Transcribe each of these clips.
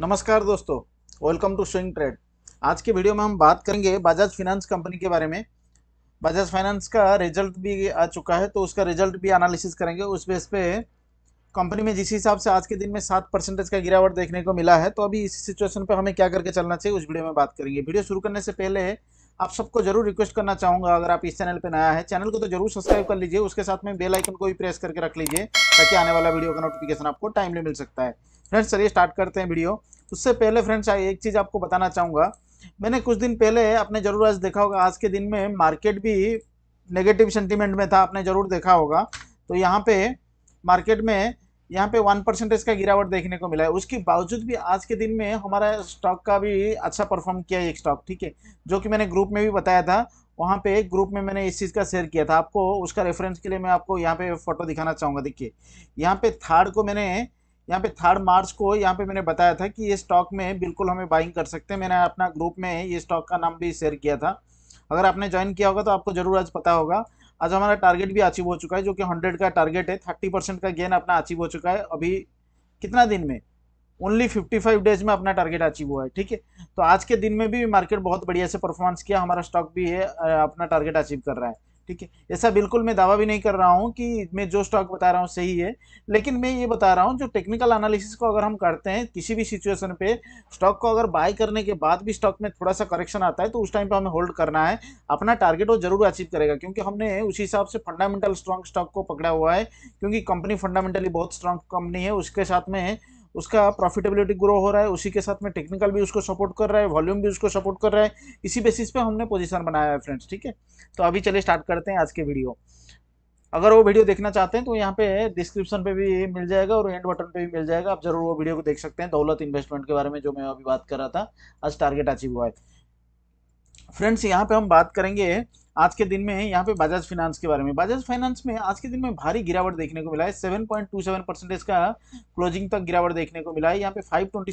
नमस्कार दोस्तों welcome to swing trade आज के वीडियो में हम बात करेंगे बजाज फाइनेंस कंपनी के बारे में बजाज फाइनेंस का रिजल्ट भी आ चुका है तो उसका रिजल्ट भी एनालिसिस करेंगे उस बेस पे कंपनी में जिस हिसाब से आज के दिन में सात परसेंटेज का गिरावट देखने को मिला है तो अभी इस सिचुएशन पर हमें क्या करके चलना चाहिए उस वीडियो में बात करेंगे वीडियो शुरू करने से पहले आप सबको जरूर रिक्वेस्ट करना चाहूँगा अगर आप इस चैनल पर नया है चैनल को तो जरूर सब्सक्राइब कर लीजिए उसके साथ में बेल आइकन को भी प्रेस करके रख लीजिए ताकि आने वाला वीडियो का नोटिफिकेशन आपको टाइमली मिल सकता है फ्रेंड्स चलिए स्टार्ट करते हैं वीडियो उससे पहले फ्रेंड्स एक चीज़ आपको बताना चाहूँगा मैंने कुछ दिन पहले आपने जरूर आज देखा होगा आज के दिन में मार्केट भी नेगेटिव सेंटिमेंट में था आपने जरूर देखा होगा तो यहाँ पे मार्केट में यहाँ पे वन परसेंटेज का गिरावट देखने को मिला है उसके बावजूद भी आज के दिन में हमारा स्टॉक का भी अच्छा परफॉर्म किया है एक स्टॉक ठीक है जो कि मैंने ग्रुप में भी बताया था वहाँ पे ग्रुप में मैंने इस चीज़ का शेयर किया था आपको उसका रेफरेंस के लिए मैं आपको यहाँ पे फोटो दिखाना चाहूँगा देखिए यहाँ पे थर्ड को मैंने यहाँ पे थर्ड मार्च को यहाँ पे मैंने बताया था कि ये स्टॉक में बिल्कुल हमें बाइंग कर सकते हैं मैंने अपना ग्रुप में ये स्टॉक का नाम भी शेयर किया था अगर आपने ज्वाइन किया होगा तो आपको जरूर आज पता होगा आज हमारा टारगेट भी अचीव हो चुका है जो कि हंड्रेड का टारगेट है थर्टी परसेंट का गेन अपना अचीव हो चुका है अभी कितना दिन में ओनली 55 डेज में अपना टारगेट अचीव हुआ है ठीक है तो आज के दिन में भी मार्केट बहुत बढ़िया से परफॉर्मेंस किया हमारा स्टॉक भी है अपना टारगेट अचीव कर रहा है ठीक है ऐसा बिल्कुल मैं दावा भी नहीं कर रहा हूँ कि मैं जो स्टॉक बता रहा हूँ सही है लेकिन मैं ये बता रहा हूँ जो टेक्निकल एनालिसिस को अगर हम करते हैं किसी भी सिचुएशन पे स्टॉक को अगर बाय करने के बाद भी स्टॉक में थोड़ा सा करेक्शन आता है तो उस टाइम पर हमें होल्ड करना है अपना टारगेट वो जरूर अचीव करेगा क्योंकि हमने उसी हिसाब से फंडामेंटल स्ट्रॉन्ग स्टॉक को पकड़ा हुआ है क्योंकि कंपनी फंडामेंटली बहुत स्ट्रॉन्ग कंपनी है उसके साथ में उसका प्रॉफिटेबिलिटी ग्रो हो रहा है उसी के साथ में टेक्निकल भी उसको सपोर्ट कर रहा है वॉल्यूम भी उसको सपोर्ट कर रहा है इसी बेसिस पे हमने पोजीशन बनाया है फ्रेंड्स ठीक है तो अभी चलिए स्टार्ट करते हैं आज के वीडियो अगर वो वीडियो देखना चाहते हैं तो यहाँ पे डिस्क्रिप्शन पे भी मिल जाएगा और एंड बटन पे भी मिल जाएगा आप जरूर वो वीडियो को देख सकते हैं दौलत इन्वेस्टमेंट के बारे में जो मैं अभी बात कर रहा था आज टारगेट अचीव हुआ है फ्रेंड्स यहाँ पे हम बात करेंगे आज के दिन में है यहाँ पे बजाज फाइनेंस के बारे में बजाज फाइनेंस में आज के दिन में भारी गिरावट देखने को मिला है seven point two seven percentage का क्लोजिंग तक गिरावट देखने को मिला है यहाँ पे फाइव ट्वेंटी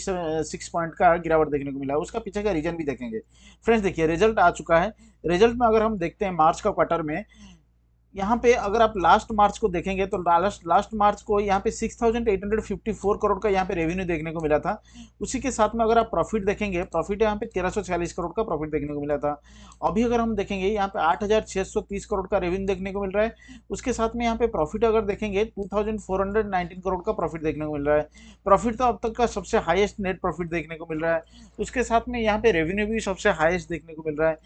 सिक्स पॉइंट का गिरावट देखने को मिला है उसका पीछे का रीजन भी देखेंगे फ्रेंड्स देखिए रिजल्ट आ चुका है रिजल्ट में अगर हम देखते हैं मार्च का क्वार्टर में यहाँ पे अगर आप लास्ट मार्च को देखेंगे तो लास्ट लास्ट मार्च को यहाँ पे 6,854 करोड़ का यहाँ पे रेवेन्यू देखने को मिला था उसी के साथ में अगर आप प्रॉफिट देखेंगे प्रॉफिट यहाँ पे 1346 करोड़ का प्रॉफिट देखने को मिला था अभी अगर हम देखेंगे यहाँ पे 8,630 करोड़ का रेवेन्यू देखने को मिल रहा है उसके साथ में यहाँ पे प्रॉफिट अगर देखेंगे टू करोड़ का प्रॉफिट देखने को मिल रहा है प्रॉफिट तो अब तक का सबसे हाइस्ट नेट प्रॉफिट देखने को मिल रहा है उसके साथ में यहाँ पे रेवेन्यू भी सबसे हाइस्ट देखने को मिल रहा है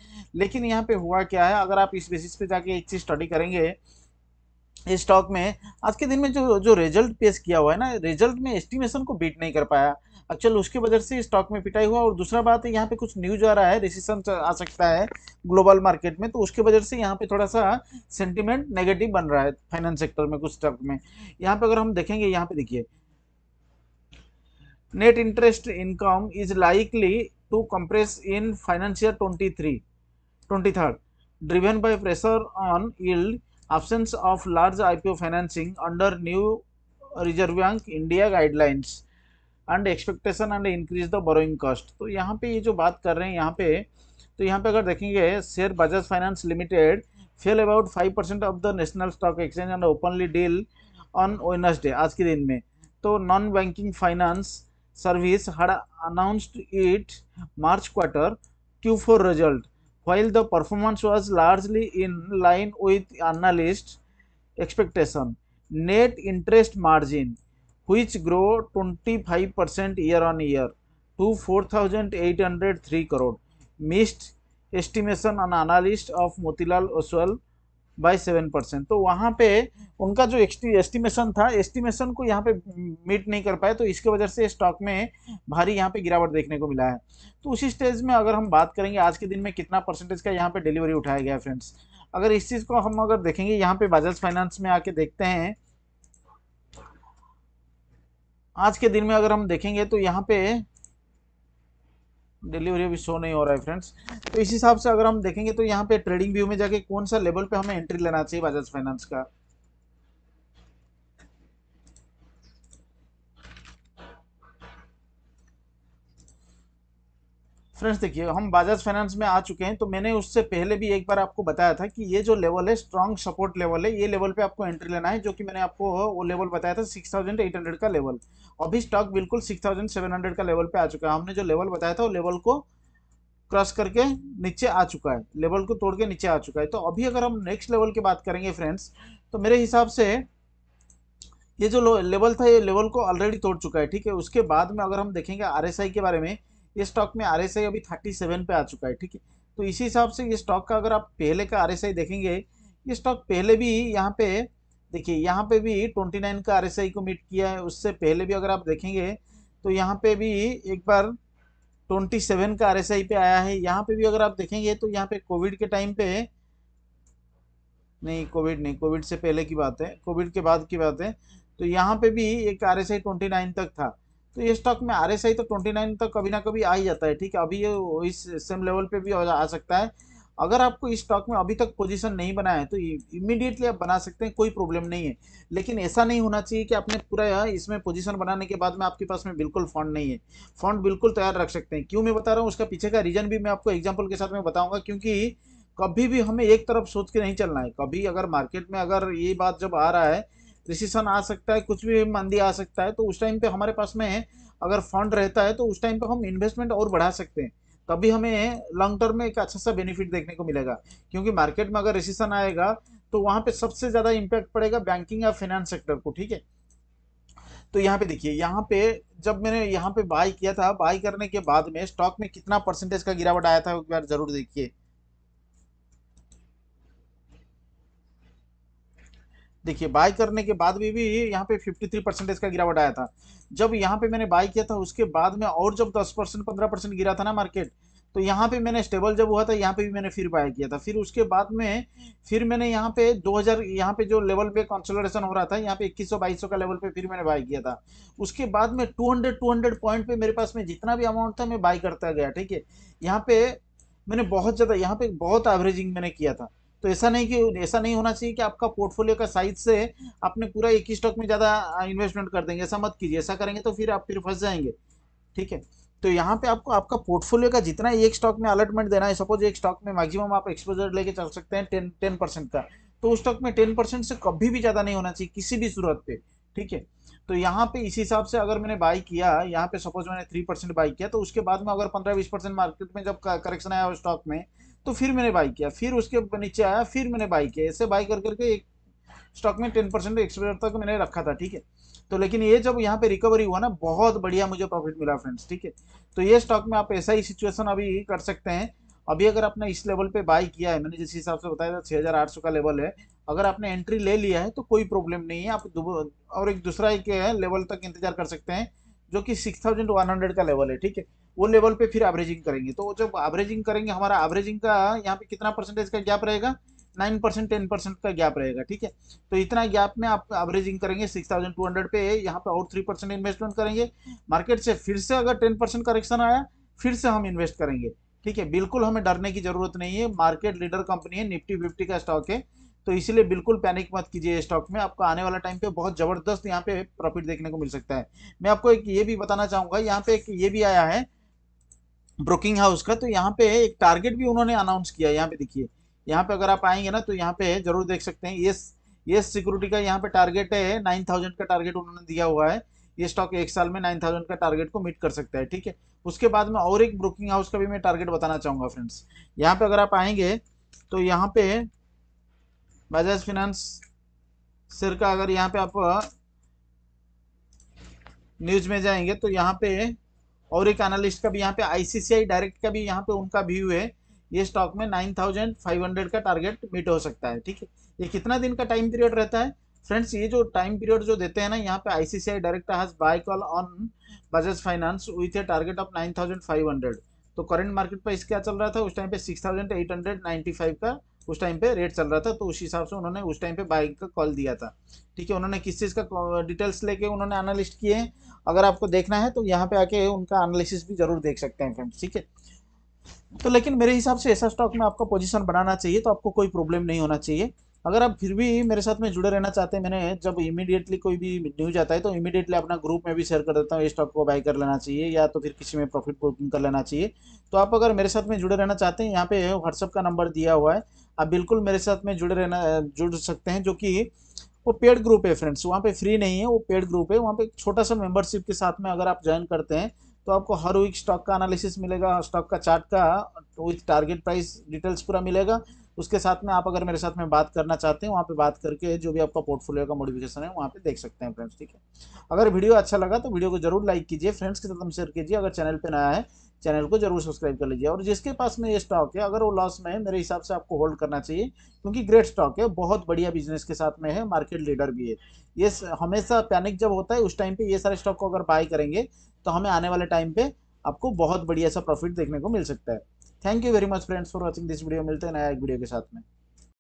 लेकिन यहाँ पे हुआ क्या है अगर आप इस बेसिस पे जाके एक चीज़ स्टडी करेंगे करेंगे इस स्टॉक में आज के दिन में जो जो रिजल्ट पेश किया हुआ है ना रिजल्ट में एस्टिमेशन को बीट नहीं कर पाया एक्चुअल उसके वजह से स्टॉक में पिटाई हुआ और दूसरा बात है यहाँ पे कुछ न्यूज आ रहा है रिसेशन आ सकता है ग्लोबल मार्केट में तो उसके वजह से यहाँ पे थोड़ा सा सेंटिमेंट नेगेटिव बन रहा है फाइनेंस सेक्टर में कुछ स्टॉक में यहाँ पे अगर हम देखेंगे यहाँ पे देखिए net interest income is likely to compress in financial twenty three driven by pressure on yield, absence of large IPO financing under new Reserve Bank India guidelines and expectation and increase the borrowing cost. तो यहाँ पे ये जो बात कर रहे हैं यहाँ पे तो यहाँ पे अगर देखेंगे share Bajaj finance limited fell about five percent of the national stock exchange and openly deal on Wednesday आज के दिन में तो non banking finance service had announced it March quarter Q four result while the performance was largely in line with analyst expectation. Net interest margin, which grew 25% year-on-year to 4,803 crore, missed estimation on analyst of Motilal Oswal by seven percent तो वहाँ पे उनका जो estimation था estimation को यहाँ पे meet नहीं कर पाए तो इसके वजह से स्टॉक में भारी यहाँ पे गिरावट देखने को मिला है तो उसी स्टेज में अगर हम बात करेंगे आज के दिन में कितना परसेंटेज का यहाँ पे डिलीवरी उठाया गया है फ्रेंड्स अगर इस चीज़ को हम अगर देखेंगे यहाँ पे बजाज फाइनेंस में आके देखते हैं आज के दिन में अगर हम देखेंगे तो यहाँ पे डिलीवरी अभी शो नहीं हो रहा है फ्रेंड्स तो इस हिसाब से अगर हम देखेंगे तो यहाँ पे ट्रेडिंग व्यू में जाके कौन सा लेवल पे हमें एंट्री लेना चाहिए बजाज फाइनेंस का फ्रेंड्स देखिए हम बजाज फाइनेंस में आ चुके हैं तो मैंने उससे पहले भी एक बार आपको बताया था कि ये जो लेवल है स्ट्रांग सपोर्ट लेवल है ये लेवल पे आपको एंट्री लेना है जो कि मैंने आपको वो लेवल बताया था सिक्स थाउजेंड एट हंड्रेड का लेवल अभी स्टॉक बिल्कुल सिक्स थाउजेंड सेवन हंड्रेड का लेवल पे आ चुका है हमने जो लेवल बताया था वो लेवल को क्रॉस करके नीचे आ चुका है लेवल को तोड़ के नीचे आ चुका है तो अभी अगर हम नेक्स्ट लेवल की बात करेंगे फ्रेंड्स तो मेरे हिसाब से ये जो लेवल था ये लेवल को ऑलरेडी तोड़ चुका है ठीक है उसके बाद में अगर हम देखेंगे आर के बारे में ये स्टॉक में आर अभी थर्टी सेवन पे आ चुका है ठीक है तो इसी हिसाब से ये स्टॉक का अगर आप पहले का आर देखेंगे ये स्टॉक पहले भी यहाँ पे देखिए यहाँ पे भी 29 का आर को मीट किया है उससे पहले भी अगर आप देखेंगे तो यहाँ पे भी एक बार 27 का आर पे आया है यहाँ पे भी अगर आप देखेंगे तो यहाँ पे कोविड के टाइम पे नहीं कोविड नहीं कोविड से पहले की बात है कोविड के बाद की बात है तो यहाँ पे भी एक आर एस तक था तो ये स्टॉक में आर एस आई तो ट्वेंटी नाइन तक कभी ना कभी आ ही जाता है ठीक है अभी ये इस सेम लेवल पे भी आ सकता है अगर आपको इस स्टॉक में अभी तक पोजीशन नहीं बनाया है तो इमीडिएटली आप बना सकते हैं कोई प्रॉब्लम नहीं है लेकिन ऐसा नहीं होना चाहिए कि आपने पूरा इसमें पोजीशन बनाने के बाद में आपके पास में बिल्कुल फंड नहीं है फंड बिल्कुल तैयार रख सकते हैं क्यों मैं बता रहा हूँ उसका पीछे का रीजन भी मैं आपको एग्जाम्पल के साथ में बताऊँगा क्योंकि कभी भी हमें एक तरफ सोच के नहीं चलना है कभी अगर मार्केट में अगर ये बात जब आ रहा है रिसीसन आ सकता है कुछ भी मंदी आ सकता है तो उस टाइम पे हमारे पास में अगर फंड रहता है तो उस टाइम पे हम इन्वेस्टमेंट और बढ़ा सकते हैं तभी हमें लॉन्ग टर्म में एक अच्छा सा बेनिफिट देखने को मिलेगा क्योंकि मार्केट में अगर रिसीसन आएगा तो वहाँ पे सबसे ज़्यादा इम्पैक्ट पड़ेगा बैंकिंग या फाइनेंस सेक्टर को ठीक है तो यहाँ पे देखिए यहाँ पे जब मैंने यहाँ पे बाय किया था बाय करने के बाद में स्टॉक में कितना परसेंटेज का गिरावट आया था एक बार जरूर देखिए देखिए बाय करने के बाद भी भी यहाँ पे 53 परसेंटेज का गिरावट आया था जब यहाँ पे मैंने बाय किया था उसके बाद में और जब 10 परसेंट पंद्रह परसेंट गिरा था ना मार्केट तो यहाँ पे मैंने स्टेबल जब हुआ था यहाँ पे भी मैंने फिर बाय किया था फिर उसके बाद में फिर मैंने यहाँ पे 2000 यहाँ पे जो लेवल पे कंसोलिडेशन हो रहा था यहाँ पे 2100 2200 का लेवल पे फिर मैंने बाय किया था उसके बाद में 200 200 पॉइंट पे मेरे पास में जितना भी अमाउंट था मैं बाय करता गया ठीक है यहाँ पे मैंने बहुत ज़्यादा यहाँ पे बहुत एवरेजिंग मैंने किया था तो ऐसा नहीं कि ऐसा नहीं होना चाहिए कि आपका पोर्टफोलियो का साइज से आपने पूरा एक ही स्टॉक में ज़्यादा इन्वेस्टमेंट कर देंगे ऐसा मत कीजिए ऐसा करेंगे तो फिर आप फिर फंस जाएंगे ठीक है तो यहाँ पे आपको आपका पोर्टफोलियो का जितना एक स्टॉक में अलॉटमेंट देना है सपोज एक स्टॉक में मैक्सिमम आप एक्सपोजर लेके चल सकते हैं टेन टेन परसेंट का तो उस स्टॉक में टेन परसेंट से कभी भी ज़्यादा नहीं होना चाहिए किसी भी सूरत पे ठीक है तो यहाँ पे इस हिसाब से अगर मैंने बाई किया यहाँ पे सपोज मैंने थ्री परसेंट बाई किया तो उसके बाद में अगर पंद्रह बीस परसेंट मार्केट में जब करेक्शन आया स्टॉक में तो फिर मैंने बाई किया फिर उसके नीचे आया फिर मैंने बाई किया ऐसे बाई कर करके एक स्टॉक में टेन परसेंट एक्सपायर तक मैंने रखा था ठीक है तो लेकिन ये जब यहाँ पे रिकवरी हुआ ना बहुत बढ़िया मुझे प्रॉफिट मिला फ्रेंड्स ठीक है तो ये स्टॉक में आप ऐसा ही सिचुएशन अभी कर सकते हैं अभी अगर आपने इस लेवल पे बाई किया है मैंने जिस हिसाब से बताया था छः हज़ार आठ सौ का लेवल है अगर आपने एंट्री ले लिया है तो कोई प्रॉब्लम नहीं है आप और एक दूसरा एक लेवल तक इंतजार कर सकते हैं जो कि सिक्स थाउजेंड वन हंड्रेड का लेवल है ठीक है वो लेवल पे फिर एवरेजिंग करेंगे तो जब एवरेजिंग करेंगे हमारा एवरेजिंग का यहाँ पे कितना परसेंटेज का गैप रहेगा नाइन परसेंट टेन परसेंट का गैप रहेगा ठीक है तो इतना गैप में आप एवरेजिंग करेंगे सिक्स थाउजेंड टू हंड्रेड पे यहाँ पे और थ्री परसेंट इन्वेस्टमेंट करेंगे मार्केट से फिर से अगर टेन परसेंट करेक्शन आया फिर से हम इन्वेस्ट करेंगे ठीक है बिल्कुल हमें डरने की जरूरत नहीं है मार्केट लीडर कंपनी है निफ्टी फिफ्टी का स्टॉक है तो इसलिए बिल्कुल पैनिक मत कीजिए स्टॉक में आपको आने वाला टाइम पे बहुत ज़बरदस्त यहाँ पे प्रॉफिट देखने को मिल सकता है मैं आपको एक ये भी बताना चाहूँगा यहाँ पे एक ये भी आया है ब्रोकिंग हाउस का तो यहाँ पे एक टारगेट भी उन्होंने अनाउंस किया है यहाँ पे देखिए यहाँ पे अगर आप आएंगे ना तो यहाँ पे जरूर देख सकते हैं ये ये सिक्योरिटी का यहाँ पे टारगेट है नाइन थाउजेंड का टारगेट उन्होंने दिया हुआ है ये स्टॉक एक साल में नाइन थाउजेंड का टारगेट को मीट कर सकता है ठीक है उसके बाद में और एक ब्रोकिंग हाउस का भी मैं टारगेट बताना चाहूँगा फ्रेंड्स यहाँ पे अगर आप आएंगे तो यहाँ पे बजाज फिनेंस सिर का अगर यहाँ पे आप न्यूज में जाएंगे तो यहाँ पे और एक एनालिस्ट का भी यहाँ पे आईसीसीआई डायरेक्ट का भी यहाँ पे उनका व्यू है ये स्टॉक में नाइन थाउजेंड फाइव हंड्रेड का टारगेट मीट हो सकता है ठीक है ये कितना दिन का टाइम पीरियड रहता है फ्रेंड्स ये जो टाइम पीरियड जो देते हैं ना यहाँ पे ICICI direct has buy call on Bajaj finance with a target of nine thousand five hundred तो करंट मार्केट प्राइस क्या चल रहा था उस टाइम पे six thousand eight hundred five का उस टाइम पे रेट चल रहा था तो उस हिसाब से उन्होंने उस टाइम पे बाइक का कॉल दिया था ठीक है उन्होंने किस चीज़ का डिटेल्स लेके उन्होंने एनालिस्ट किए हैं अगर आपको देखना है तो यहाँ पे आके उनका एनालिसिस भी जरूर देख सकते हैं फ्रेंड्स ठीक है तो लेकिन मेरे हिसाब से ऐसा स्टॉक में आपका पोजिशन बनाना चाहिए तो आपको कोई प्रॉब्लम नहीं होना चाहिए अगर आप फिर भी मेरे साथ में जुड़े रहना चाहते हैं मैंने जब इमीडिएटली कोई भी न्यूज आता है तो इमीडिएटली अपना ग्रुप में भी शेयर कर देता हूँ ये स्टॉक को बाई कर लेना चाहिए या तो फिर किसी में प्रॉफिट बुकिंग कर लेना चाहिए तो आप अगर मेरे साथ में जुड़े रहना चाहते हैं यहाँ पे व्हाट्सअप का नंबर दिया हुआ है आप बिल्कुल मेरे साथ में जुड़े रहना जुड़ सकते हैं जो कि वो पेड ग्रुप है फ्रेंड्स वहाँ पे फ्री नहीं है वो पेड ग्रुप है वहाँ पे छोटा सा मेंबरशिप के साथ में अगर आप ज्वाइन करते हैं तो आपको हर वीक स्टॉक का एनालिसिस मिलेगा स्टॉक का चार्ट का विथ टारगेट प्राइस डिटेल्स पूरा मिलेगा उसके साथ में आप अगर मेरे साथ में बात करना चाहते हैं वहाँ पे बात करके जो भी आपका पोर्टफोलियो का मॉडिफिकेशन है वहाँ पे देख सकते हैं फ्रेंड्स ठीक है अगर वीडियो अच्छा लगा तो वीडियो को जरूर लाइक कीजिए फ्रेंड्स के साथ हम शेयर कीजिए अगर चैनल पर नया है चैनल को जरूर सब्सक्राइब कर लीजिए और जिसके पास में ये स्टॉक है अगर वो लॉस में है मेरे हिसाब से आपको होल्ड करना चाहिए क्योंकि ग्रेट स्टॉक है बहुत बढ़िया बिजनेस के साथ में है मार्केट लीडर भी है ये हमेशा पैनिक जब होता है उस टाइम पर ये सारे स्टॉक को अगर बाय करेंगे तो हमें आने वाले टाइम पर आपको बहुत बढ़िया सा प्रॉफिट देखने को मिल सकता है thank you very much friends for watching this video मिलते हैं नया एक वीडियो के साथ में